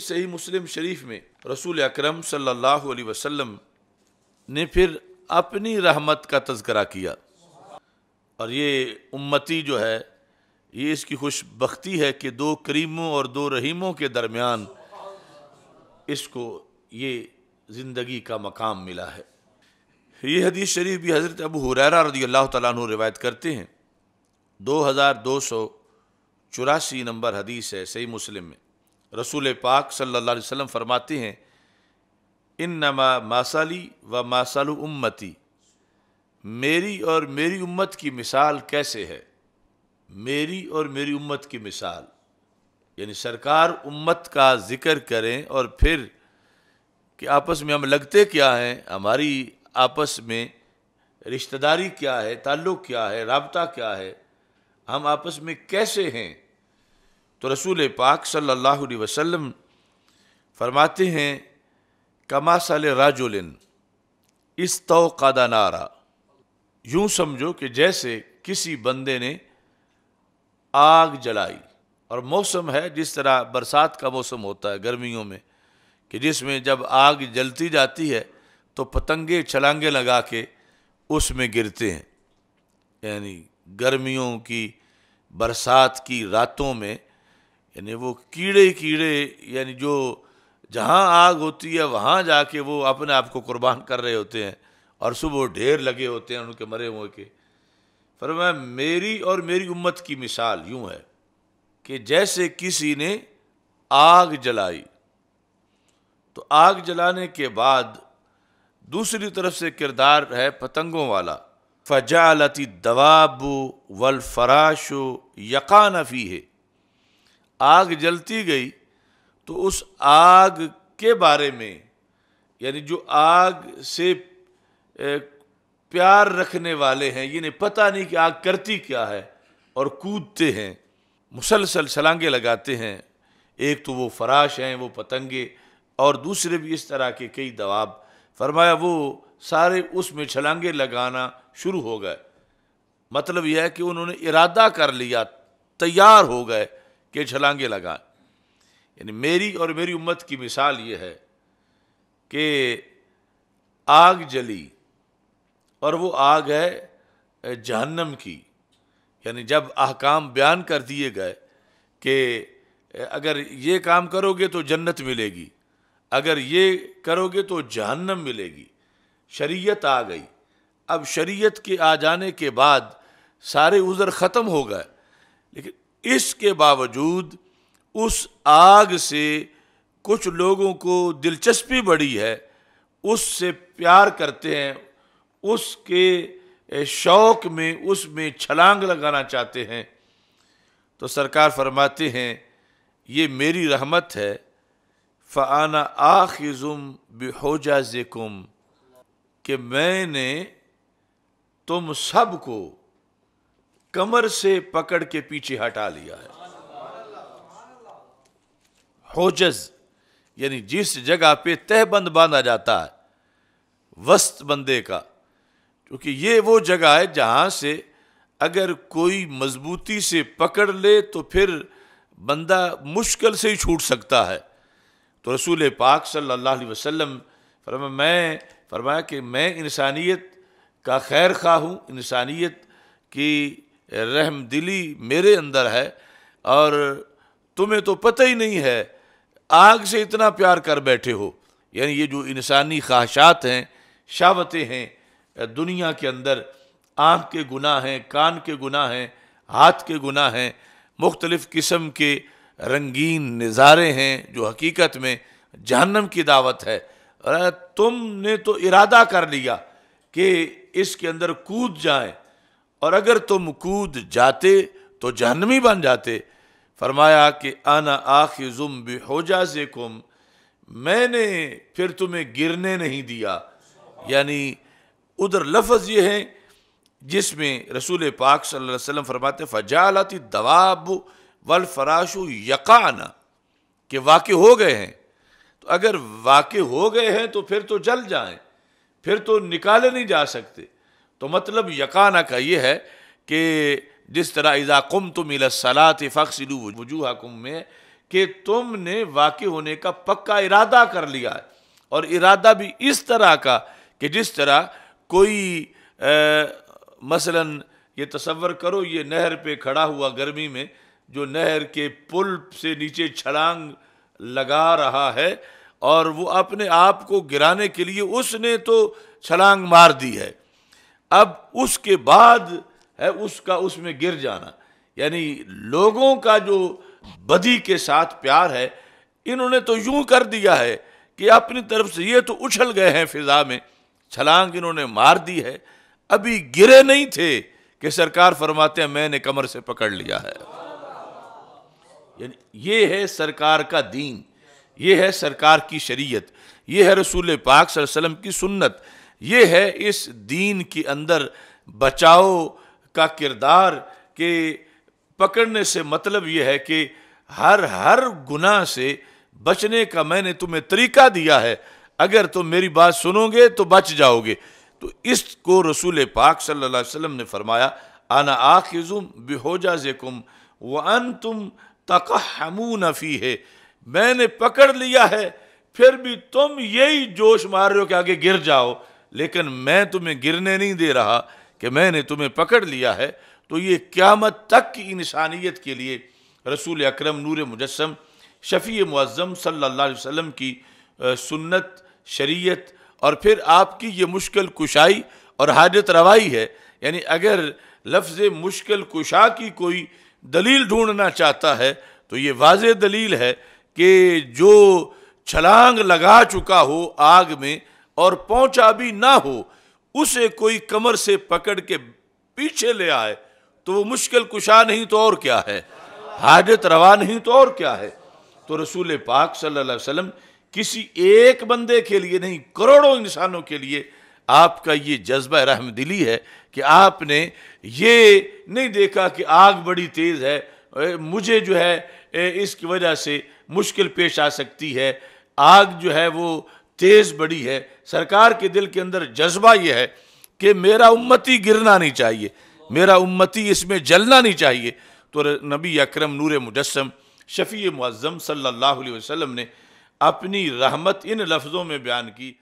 सही मुस्लिम शरीफ में रसूल अक्रम सम वसल्लम ने फिर अपनी रहमत का तस्करा किया और ये उम्मती जो है ये इसकी खुशबी है कि दो करीमों और दो रहीमों के दरमियान इसको ये ज़िंदगी का मकाम मिला है ये हदीस शरीफ भी हज़रत अबू हुरैर रदी अल्लाह तु रिवायत करते हैं दो हज़ार दो सौ चौरासी नंबर हदीस है सही मुस्लिम में रसूल पाक सल्ला वसम फरमाते हैं इन नमा मासाली व मासालू उम्मती मेरी और मेरी उम्मत की मिसाल कैसे है मेरी और मेरी उम्मत की मिसाल यानी सरकार उम्मत का जिक्र करें और फिर कि आपस में हम लगते क्या हैं हमारी आपस में रिश्तेदारी क्या है ताल्लुक़ क्या है रबता क्या है हम आपस में कैसे हैं तो रसूल पाक सल्लल्लाहु अलैहि वसल्लम फरमाते हैं कमासल राजोलिन इस तो कादा नारा यूं समझो कि जैसे किसी बंदे ने आग जलाई और मौसम है जिस तरह बरसात का मौसम होता है गर्मियों में कि जिसमें जब आग जलती जाती है तो पतंगे छलांगे लगा के उसमें गिरते हैं यानी गर्मियों की बरसात की रातों में यानी वो कीड़े कीड़े यानी जो जहाँ आग होती है वहाँ जाके वो अपने आप को कुर्बान कर रहे होते हैं और सुबह ढेर लगे होते हैं उनके मरे हुए के पर मैं मेरी और मेरी उम्मत की मिसाल यूँ है कि जैसे किसी ने आग जलाई तो आग जलाने के बाद दूसरी तरफ से किरदार है पतंगों वाला फजालती दवाबू वल फराशो यकानफ़ी है आग जलती गई तो उस आग के बारे में यानी जो आग से प्यार रखने वाले हैं ये नहीं पता नहीं कि आग करती क्या है और कूदते हैं मुसलसल छलांगे लगाते हैं एक तो वो फराश हैं वो पतंगे और दूसरे भी इस तरह के कई दबाव फरमाया वो सारे उसमें छलांगे लगाना शुरू हो गए मतलब यह है कि उन्होंने इरादा कर लिया तैयार हो गए के छलांगे लगा यानी मेरी और मेरी उम्मत की मिसाल ये है कि आग जली और वो आग है जहन्नम की यानी जब अहकाम बयान कर दिए गए कि अगर ये काम करोगे तो जन्नत मिलेगी अगर ये करोगे तो जहन्नम मिलेगी शरीयत आ गई अब शरीयत के आ जाने के बाद सारे उज़र ख़त्म हो गए लेकिन इसके बावजूद उस आग से कुछ लोगों को दिलचस्पी बढ़ी है उससे प्यार करते हैं उसके शौक में उसमें छलांग लगाना चाहते हैं तो सरकार फरमाते हैं ये मेरी रहमत है फ़ाना आखिज़ुम बेहोजा ज़िकुम कि मैंने तुम सब को कमर से पकड़ के पीछे हटा लिया है होजज यानी जिस जगह पे तहबंद बांधा जाता है वस्त बंदे का क्योंकि ये वो जगह है जहाँ से अगर कोई मजबूती से पकड़ ले तो फिर बंदा मुश्किल से ही छूट सकता है तो रसूल पाक सल्लल्लाहु अलैहि वसल्लम फरमा मैं फरमाया कि मैं इंसानियत का खैर खा हूँ इंसानियत की रहम दिली मेरे अंदर है और तुम्हें तो पता ही नहीं है आग से इतना प्यार कर बैठे हो यानी ये जो इंसानी ख्वाहिशात हैं शावतें हैं दुनिया के अंदर आँख के गुनाह हैं कान के गुनाह हैं हाथ के गुनाह हैं मुख्तलिफ़ किस्म के रंगीन नज़ारे हैं जो हकीकत में जहन्नम की दावत है तुमने तो इरादा कर लिया कि इसके अंदर कूद जाएं और अगर तुम कूद जाते तो जहनवी बन जाते फरमाया कि आना आखिजुम बेहोजा से कुम मैंने फिर तुम्हें गिरने नहीं दिया यानी उधर लफज ये है जिसमें रसूल पाक सल्लम फरमाते फजालती दवाब वल फराशु यकाना कि वाक़ हो गए हैं तो अगर वाक़ हो गए हैं तो फिर तो जल जाएं फिर तो निकाले नहीं जा सकते तो मतलब यकाना का ये है कि जिस तरह इज़ा कुम तुम सलात फ़क्सिलू वजूह कुम में कि तुमने वाक़ होने का पक्का इरादा कर लिया है और इरादा भी इस तरह का कि जिस तरह कोई आ, मसलन ये तस्वर करो ये नहर पे खड़ा हुआ गर्मी में जो नहर के पुल से नीचे छलांग लगा रहा है और वो अपने आप को गिराने के लिए उसने तो छलांग मार दी है अब उसके बाद है उसका उसमें गिर जाना यानी लोगों का जो बदी के साथ प्यार है इन्होंने तो यूं कर दिया है कि अपनी तरफ से ये तो उछल गए हैं फिजा में छलांग इन्होंने मार दी है अभी गिरे नहीं थे कि सरकार फरमाते हैं मैंने कमर से पकड़ लिया है यानी ये है सरकार का दीन ये है सरकार की शरीयत ये है रसूल पाक वसल्लम की सुन्नत ये है इस दीन के अंदर बचाओ का किरदार के पकड़ने से मतलब यह है कि हर हर गुनाह से बचने का मैंने तुम्हें तरीका दिया है अगर तुम मेरी बात सुनोगे तो बच जाओगे तो इसको रसूल पाक सल्लल्लाहु अलैहि वसल्लम ने फरमाया आना आखिजुम बेहोजा जेकुम व अन तुम तकहमू नफ़ी है मैंने पकड़ लिया है फिर भी तुम यही जोश मार रहे हो कि आगे गिर जाओ लेकिन मैं तुम्हें गिरने नहीं दे रहा कि मैंने तुम्हें पकड़ लिया है तो ये क्यामत तक की इंसानियत के लिए रसूल अक्रम नूर मुजस्म शफ़ी मज़म सल्ला वसम की सुन्नत शरीयत और फिर आपकी ये मुश्किल कुशाई और हाजत रवाई है यानी अगर लफ्ज़ मुश्किल कुशा की कोई दलील ढूंढना चाहता है तो ये वाज दलील है कि जो छलांग लगा चुका हो आग में और पहुंचा भी ना हो उसे कोई कमर से पकड़ के पीछे ले आए तो वो मुश्किल कुशा नहीं तो और क्या है हाजत रवा नहीं तो और क्या है तो रसूल पाक सल्लल्लाहु अलैहि वसल्लम किसी एक बंदे के लिए नहीं करोड़ों इंसानों के लिए आपका ये जज्बा रहम दिली है कि आपने ये नहीं देखा कि आग बड़ी तेज़ है मुझे जो है इसकी वजह से मुश्किल पेश आ सकती है आग जो है वो तेज बड़ी है सरकार के दिल के अंदर जज्बा यह है कि मेरा उम्मती गिरना नहीं चाहिए मेरा उम्मती इसमें जलना नहीं चाहिए तो नबी अकरम नूर मुजस्म शफ़ी मुज़म सल्ला वसम ने अपनी रहमत इन लफ्ज़ों में बयान की